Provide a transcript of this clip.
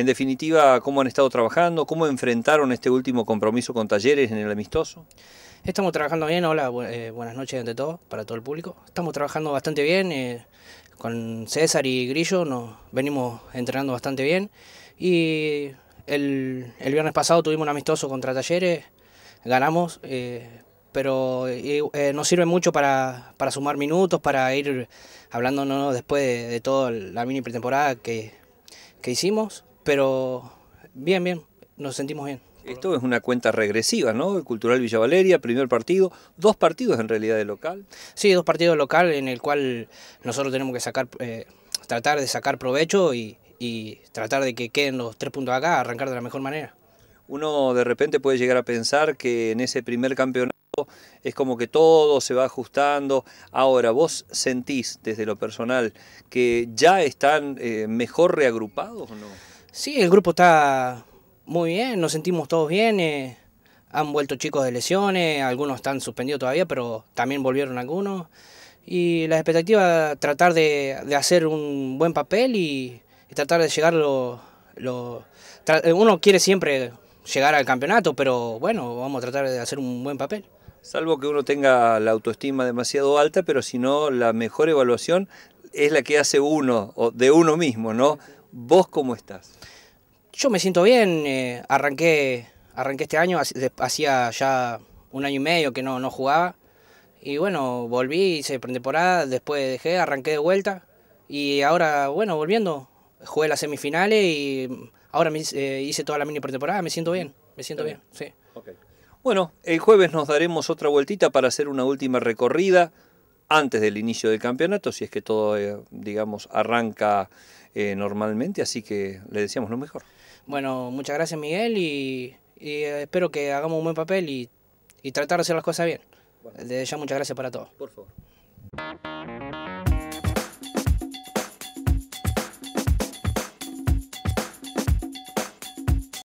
En definitiva, ¿cómo han estado trabajando? ¿Cómo enfrentaron este último compromiso con Talleres en el amistoso? Estamos trabajando bien, hola, eh, buenas noches ante todo, para todo el público. Estamos trabajando bastante bien, eh, con César y Grillo nos venimos entrenando bastante bien y el, viernes pasado tuvimos un amistoso contra Talleres, ganamos, eh, pero nos sirve mucho para, sumar minutos, para ir hablándonos después de, toda la mini pretemporada que, que hicimos pero bien, bien, nos sentimos bien. Esto es una cuenta regresiva, ¿no? El Cultural Villa Valeria, primer partido, dos partidos en realidad de local. Sí, dos partidos local en el cual nosotros tenemos que sacar, eh, tratar de sacar provecho y, tratar de que queden los tres puntos acá, arrancar de la mejor manera. Uno de repente puede llegar a pensar que en ese primer campeonato es como que todo se va ajustando. Ahora, ¿vos sentís desde lo personal que ya están eh, mejor reagrupados o no? Sí, el grupo está muy bien, nos sentimos todos bien. Eh, han vuelto chicos de lesiones, algunos están suspendidos todavía, pero también volvieron algunos. Y la expectativa tratar de, hacer un buen papel y, tratar de llegar lo, lo uno quiere siempre llegar al campeonato, pero bueno, vamos a tratar de hacer un buen papel. Salvo que uno tenga la autoestima demasiado alta, pero si no, la mejor evaluación es la que hace uno, o de uno mismo, ¿no? ¿Vos cómo estás? Yo me siento bien, eh, arranqué, este año, hacía ya un año y medio que no, jugaba. Y bueno, volví, hice pretemporada, después dejé, arranqué de vuelta. Y ahora, bueno, volviendo, jugué las semifinales y ahora eh, hice toda la mini pretemporada, me siento bien, me siento bien, sí. Bueno, el jueves nos daremos otra vueltita para hacer una última recorrida antes del inicio del campeonato, si es que todo, eh, digamos, arranca eh, normalmente, así que le deseamos lo mejor. Bueno, muchas gracias Miguel y, eh, espero que hagamos un buen papel y, tratar de hacer las cosas bien. de Desde ya muchas gracias para todos. Por favor.